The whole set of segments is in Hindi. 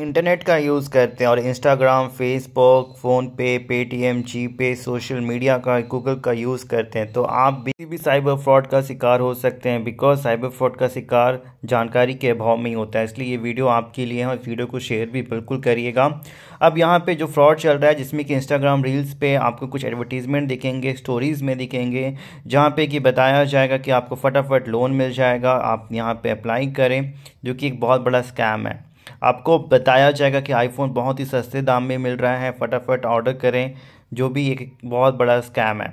इंटरनेट का यूज़ करते हैं और Instagram Facebook PhonePe Paytm G pay social media का गूगल का यूज़ करते हैं तो आप भी, भी साइबर फ्रॉड का शिकार हो सकते हैं बिकॉज साइबर फ्रॉड का शिकार जानकारी के अभाव में ही होता है इसलिए ये वीडियो आपके लिए है और वीडियो को शेयर भी बिल्कुल करिएगा अब यहाँ पर जो फ्रॉड चल रहा है जिसमें कि इंस्टाग्राम रील्स पर आपको कुछ एडवर्टीज़मेंट दिखेंगे स्टोरीज़ में दिखेंगे जहाँ पर कि बताया जाएगा कि आपको फटाफट लोन मिल जाएगा आप यहाँ पर अप्लाई करें जो कि एक बहुत बड़ा स्कैम है आपको बताया जाएगा कि आईफोन बहुत ही सस्ते दाम में मिल रहा है फटाफट ऑर्डर करें जो भी एक बहुत बड़ा स्कैम है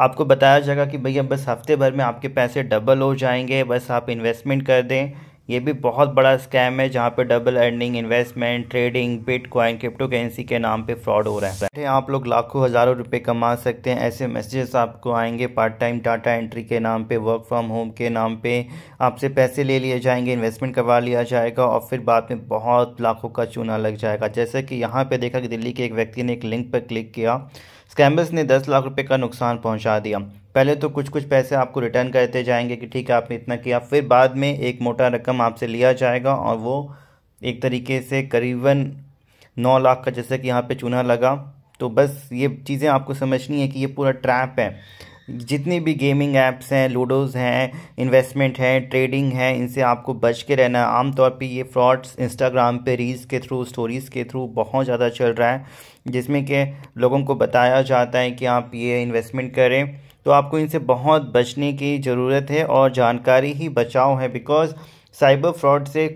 आपको बताया जाएगा कि भैया बस हफ्ते भर में आपके पैसे डबल हो जाएंगे बस आप इन्वेस्टमेंट कर दें ये भी बहुत बड़ा स्कैम है जहाँ पे double earning investment trading bitcoin crypto currency के नाम पे फ्रॉड हो रहा है आप लोग लाखों हज़ारों रुपए कमा सकते हैं ऐसे मैसेजेस आपको आएंगे पार्ट टाइम डाटा एंट्री के नाम पे वर्क फ्रॉम होम के नाम पे आपसे पैसे ले लिए जाएंगे इन्वेस्टमेंट करवा लिया जाएगा और फिर बाद में बहुत लाखों का चूना लग जाएगा जैसे कि यहाँ पर देखा कि दिल्ली के एक व्यक्ति ने एक लिंक पर क्लिक किया स्कैमर्स ने दस लाख रुपये का नुकसान पहुँचा दिया पहले तो कुछ कुछ पैसे आपको रिटर्न करते जाएंगे कि ठीक है आपने इतना किया फिर बाद में एक मोटा रकम आपसे लिया जाएगा और वो एक तरीके से करीबन नौ लाख का जैसे कि यहाँ पे चूना लगा तो बस ये चीज़ें आपको समझनी है कि ये पूरा ट्रैप है जितनी भी गेमिंग ऐप्स हैं लूडोज़ हैं इन्वेस्टमेंट हैं ट्रेडिंग है इनसे आपको बच के रहना है आमतौर पे ये फ्रॉड्स इंस्टाग्राम पे रील्स के थ्रू स्टोरीज़ के थ्रू बहुत ज़्यादा चल रहा है जिसमें कि लोगों को बताया जाता है कि आप ये इन्वेस्टमेंट करें तो आपको इनसे बहुत बचने की ज़रूरत है और जानकारी ही बचाव है बिकॉज़ साइबर फ्रॉड से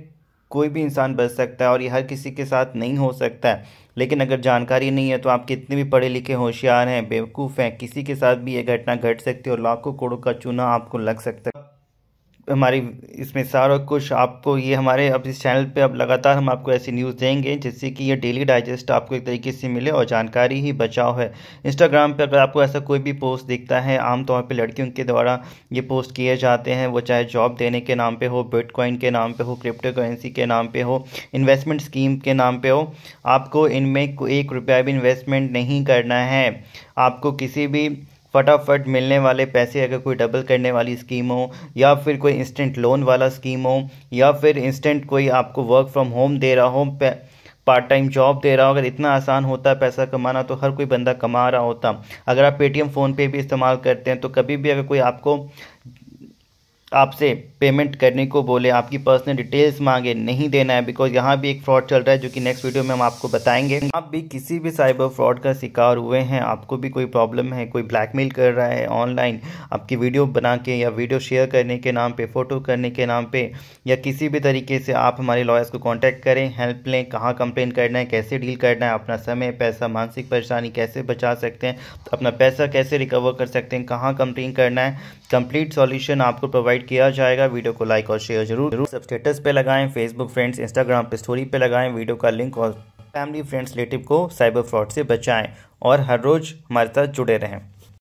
कोई भी इंसान बच सकता है और ये हर किसी के साथ नहीं हो सकता है लेकिन अगर जानकारी नहीं है तो आप कितने भी पढ़े लिखे होशियार हैं बेवकूफ़ हैं किसी के साथ भी ये घटना घट सकती है और लाखों करोड़ों का चूना आपको लग सकता है हमारी इसमें सारा कुछ आपको ये हमारे अब इस चैनल पे अब लगातार हम आपको ऐसी न्यूज़ देंगे जिससे कि ये डेली डाइजेस्ट आपको एक तरीके से मिले और जानकारी ही बचाव है इंस्टाग्राम पे अगर आपको ऐसा कोई भी पोस्ट दिखता है आमतौर पे लड़कियों के द्वारा ये पोस्ट किए जाते हैं वो चाहे जॉब देने के नाम पर हो बिटकॉइन के नाम पर हो क्रिप्टो करेंसी के नाम पर हो इन्वेस्टमेंट स्कीम के नाम पर हो आपको इनमें एक रुपया भी इन्वेस्टमेंट नहीं करना है आपको किसी भी फटाफट मिलने वाले पैसे अगर कोई डबल करने वाली स्कीम हो या फिर कोई इंस्टेंट लोन वाला स्कीम हो या फिर इंस्टेंट कोई आपको वर्क फ्रॉम होम दे रहा हो पार्ट टाइम जॉब दे रहा हो अगर इतना आसान होता है पैसा कमाना तो हर कोई बंदा कमा रहा होता अगर आप पेटीएम फ़ोनपे भी इस्तेमाल करते हैं तो कभी भी अगर कोई आपको आपसे पेमेंट करने को बोले आपकी पर्सनल डिटेल्स मांगे नहीं देना है बिकॉज यहाँ भी एक फ्रॉड चल रहा है जो कि नेक्स्ट वीडियो में हम आपको बताएंगे आप भी किसी भी साइबर फ्रॉड का शिकार हुए हैं आपको भी कोई प्रॉब्लम है कोई ब्लैकमेल कर रहा है ऑनलाइन आपकी वीडियो बना के या वीडियो शेयर करने के नाम पर फ़ोटो करने के नाम पर या किसी भी तरीके से आप हमारे लॉयर्स को कॉन्टैक्ट करें हेल्प लें कहाँ कंप्लेन करना है कैसे डील करना है अपना समय पैसा मानसिक परेशानी कैसे बचा सकते हैं अपना पैसा कैसे रिकवर कर सकते हैं कहाँ कंप्लेन करना है कंप्लीट सॉल्यूशन आपको प्रोवाइड प्रोवाइड किया जाएगा वीडियो को लाइक और शेयर जरूर जरूर सब स्टेटस पे लगाएं फेसबुक फ्रेंड्स इंस्टाग्राम पे स्टोरी पे लगाएं वीडियो का लिंक और फैमिली फ्रेंड्स रिलेटिव को साइबर फ्रॉड से बचाएं और हर रोज़ हमारे साथ जुड़े रहें